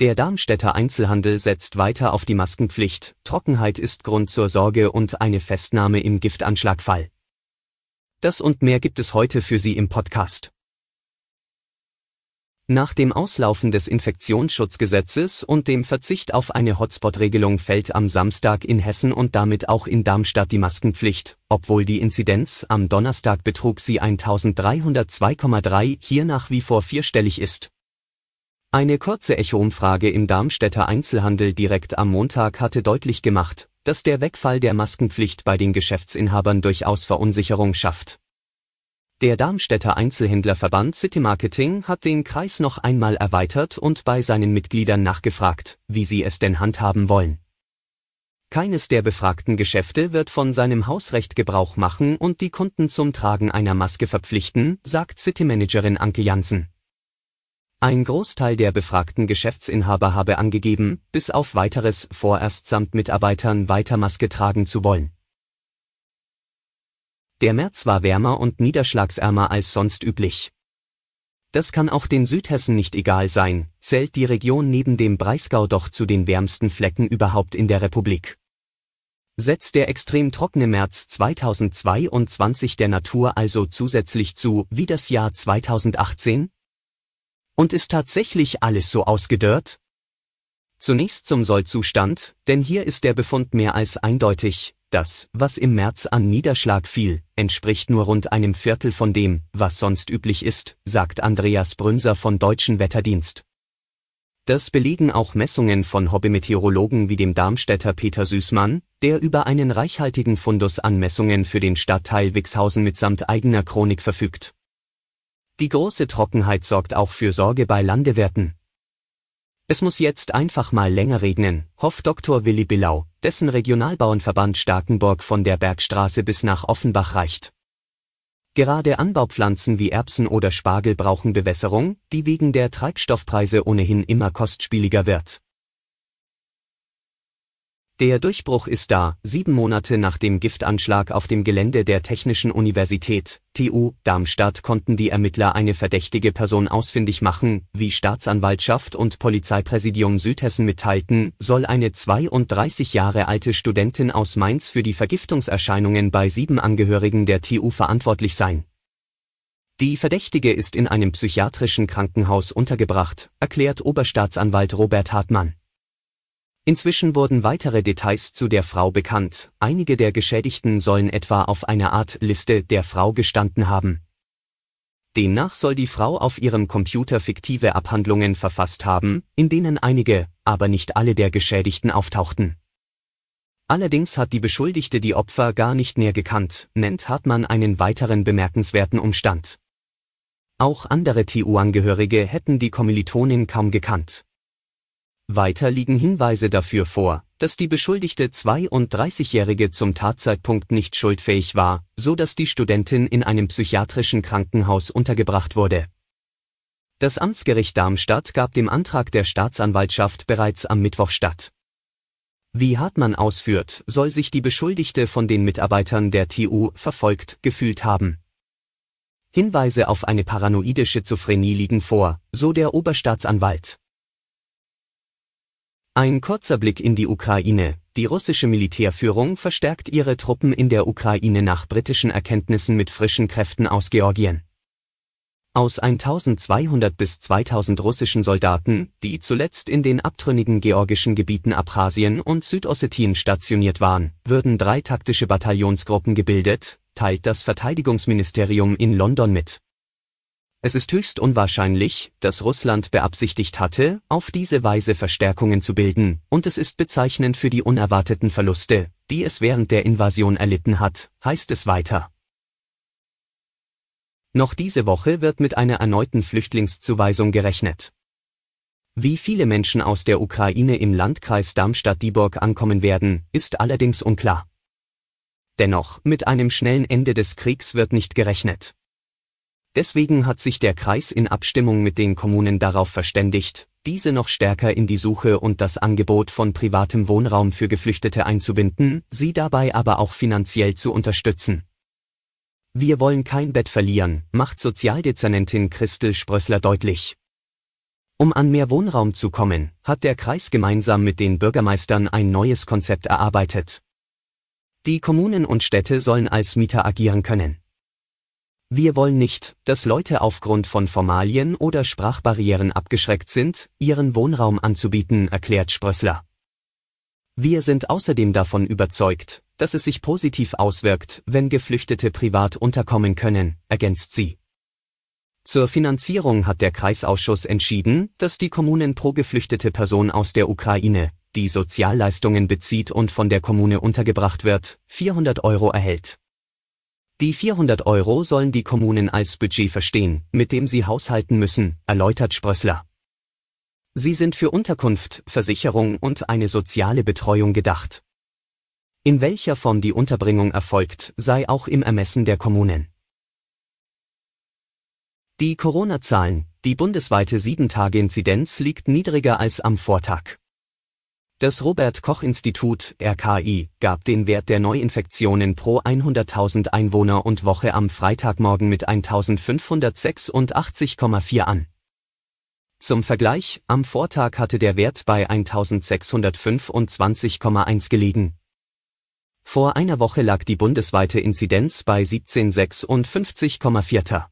Der Darmstädter Einzelhandel setzt weiter auf die Maskenpflicht, Trockenheit ist Grund zur Sorge und eine Festnahme im Giftanschlagfall. Das und mehr gibt es heute für Sie im Podcast. Nach dem Auslaufen des Infektionsschutzgesetzes und dem Verzicht auf eine Hotspot-Regelung fällt am Samstag in Hessen und damit auch in Darmstadt die Maskenpflicht, obwohl die Inzidenz am Donnerstag betrug sie 1302,3 hier nach wie vor vierstellig ist eine kurze Echo-Umfrage im Darmstädter Einzelhandel direkt am Montag hatte deutlich gemacht, dass der Wegfall der Maskenpflicht bei den Geschäftsinhabern durchaus Verunsicherung schafft. Der Darmstädter Einzelhändlerverband City Marketing hat den Kreis noch einmal erweitert und bei seinen Mitgliedern nachgefragt, wie sie es denn handhaben wollen. Keines der befragten Geschäfte wird von seinem Hausrecht Gebrauch machen und die Kunden zum Tragen einer Maske verpflichten, sagt City Managerin Anke Jansen. Ein Großteil der befragten Geschäftsinhaber habe angegeben, bis auf weiteres vorerst samt Mitarbeitern weiter Maske tragen zu wollen. Der März war wärmer und niederschlagsärmer als sonst üblich. Das kann auch den Südhessen nicht egal sein, zählt die Region neben dem Breisgau doch zu den wärmsten Flecken überhaupt in der Republik. Setzt der extrem trockene März 2022 der Natur also zusätzlich zu, wie das Jahr 2018? Und ist tatsächlich alles so ausgedörrt? Zunächst zum Sollzustand, denn hier ist der Befund mehr als eindeutig. Das, was im März an Niederschlag fiel, entspricht nur rund einem Viertel von dem, was sonst üblich ist, sagt Andreas Brünser von Deutschen Wetterdienst. Das belegen auch Messungen von Hobbymeteorologen wie dem Darmstädter Peter Süßmann, der über einen reichhaltigen Fundus an Messungen für den Stadtteil Wixhausen mitsamt eigener Chronik verfügt. Die große Trockenheit sorgt auch für Sorge bei Landewirten. Es muss jetzt einfach mal länger regnen, hofft Dr. Willi Billau, dessen Regionalbauernverband Starkenburg von der Bergstraße bis nach Offenbach reicht. Gerade Anbaupflanzen wie Erbsen oder Spargel brauchen Bewässerung, die wegen der Treibstoffpreise ohnehin immer kostspieliger wird. Der Durchbruch ist da, sieben Monate nach dem Giftanschlag auf dem Gelände der Technischen Universität, TU, Darmstadt konnten die Ermittler eine verdächtige Person ausfindig machen, wie Staatsanwaltschaft und Polizeipräsidium Südhessen mitteilten, soll eine 32 Jahre alte Studentin aus Mainz für die Vergiftungserscheinungen bei sieben Angehörigen der TU verantwortlich sein. Die Verdächtige ist in einem psychiatrischen Krankenhaus untergebracht, erklärt Oberstaatsanwalt Robert Hartmann. Inzwischen wurden weitere Details zu der Frau bekannt, einige der Geschädigten sollen etwa auf einer Art Liste der Frau gestanden haben. Demnach soll die Frau auf ihrem Computer fiktive Abhandlungen verfasst haben, in denen einige, aber nicht alle der Geschädigten auftauchten. Allerdings hat die Beschuldigte die Opfer gar nicht mehr gekannt, nennt Hartmann einen weiteren bemerkenswerten Umstand. Auch andere TU-Angehörige hätten die Kommilitonin kaum gekannt. Weiter liegen Hinweise dafür vor, dass die beschuldigte 32-Jährige zum Tatzeitpunkt nicht schuldfähig war, so dass die Studentin in einem psychiatrischen Krankenhaus untergebracht wurde. Das Amtsgericht Darmstadt gab dem Antrag der Staatsanwaltschaft bereits am Mittwoch statt. Wie Hartmann ausführt, soll sich die Beschuldigte von den Mitarbeitern der TU verfolgt gefühlt haben. Hinweise auf eine paranoide Schizophrenie liegen vor, so der Oberstaatsanwalt. Ein kurzer Blick in die Ukraine. Die russische Militärführung verstärkt ihre Truppen in der Ukraine nach britischen Erkenntnissen mit frischen Kräften aus Georgien. Aus 1200 bis 2000 russischen Soldaten, die zuletzt in den abtrünnigen georgischen Gebieten Abchasien und Südossetien stationiert waren, würden drei taktische Bataillonsgruppen gebildet, teilt das Verteidigungsministerium in London mit es ist höchst unwahrscheinlich, dass Russland beabsichtigt hatte, auf diese Weise Verstärkungen zu bilden, und es ist bezeichnend für die unerwarteten Verluste, die es während der Invasion erlitten hat, heißt es weiter. Noch diese Woche wird mit einer erneuten Flüchtlingszuweisung gerechnet. Wie viele Menschen aus der Ukraine im Landkreis Darmstadt-Dieburg ankommen werden, ist allerdings unklar. Dennoch, mit einem schnellen Ende des Kriegs wird nicht gerechnet. Deswegen hat sich der Kreis in Abstimmung mit den Kommunen darauf verständigt, diese noch stärker in die Suche und das Angebot von privatem Wohnraum für Geflüchtete einzubinden, sie dabei aber auch finanziell zu unterstützen. Wir wollen kein Bett verlieren, macht Sozialdezernentin Christel Sprössler deutlich. Um an mehr Wohnraum zu kommen, hat der Kreis gemeinsam mit den Bürgermeistern ein neues Konzept erarbeitet. Die Kommunen und Städte sollen als Mieter agieren können. Wir wollen nicht, dass Leute aufgrund von Formalien oder Sprachbarrieren abgeschreckt sind, ihren Wohnraum anzubieten, erklärt Sprössler. Wir sind außerdem davon überzeugt, dass es sich positiv auswirkt, wenn Geflüchtete privat unterkommen können, ergänzt sie. Zur Finanzierung hat der Kreisausschuss entschieden, dass die Kommunen pro geflüchtete Person aus der Ukraine, die Sozialleistungen bezieht und von der Kommune untergebracht wird, 400 Euro erhält. Die 400 Euro sollen die Kommunen als Budget verstehen, mit dem sie haushalten müssen, erläutert Sprössler. Sie sind für Unterkunft, Versicherung und eine soziale Betreuung gedacht. In welcher Form die Unterbringung erfolgt, sei auch im Ermessen der Kommunen. Die Corona-Zahlen, die bundesweite 7-Tage-Inzidenz liegt niedriger als am Vortag. Das Robert Koch Institut RKI gab den Wert der Neuinfektionen pro 100.000 Einwohner und Woche am Freitagmorgen mit 1586,4 an. Zum Vergleich, am Vortag hatte der Wert bei 1625,1 gelegen. Vor einer Woche lag die bundesweite Inzidenz bei 1756,4.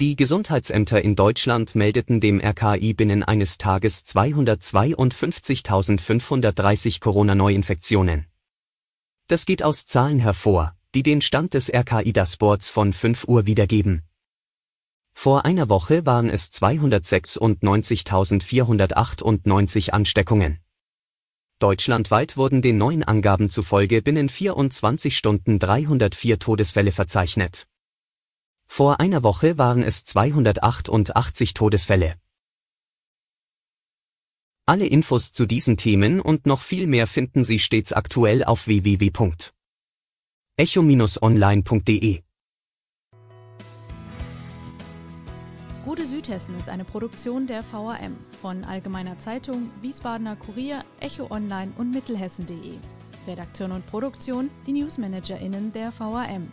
Die Gesundheitsämter in Deutschland meldeten dem RKI binnen eines Tages 252.530 Corona-Neuinfektionen. Das geht aus Zahlen hervor, die den Stand des RKI-Dashboards von 5 Uhr wiedergeben. Vor einer Woche waren es 296.498 Ansteckungen. Deutschlandweit wurden den neuen Angaben zufolge binnen 24 Stunden 304 Todesfälle verzeichnet. Vor einer Woche waren es 288 Todesfälle. Alle Infos zu diesen Themen und noch viel mehr finden Sie stets aktuell auf www.echo-online.de. Gute Südhessen ist eine Produktion der VRM von Allgemeiner Zeitung, Wiesbadener Kurier, Echo Online und Mittelhessen.de. Redaktion und Produktion die Newsmanagerinnen der VRM.